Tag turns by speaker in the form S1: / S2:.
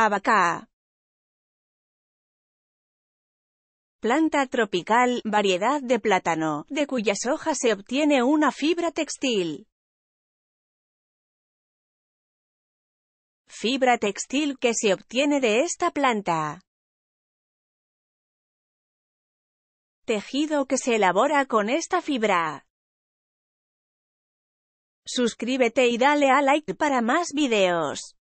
S1: Abacá. Planta tropical, variedad de plátano, de cuyas hojas se obtiene una fibra textil. Fibra textil que se obtiene de esta planta. Tejido que se elabora con esta fibra. Suscríbete y dale a like para más videos.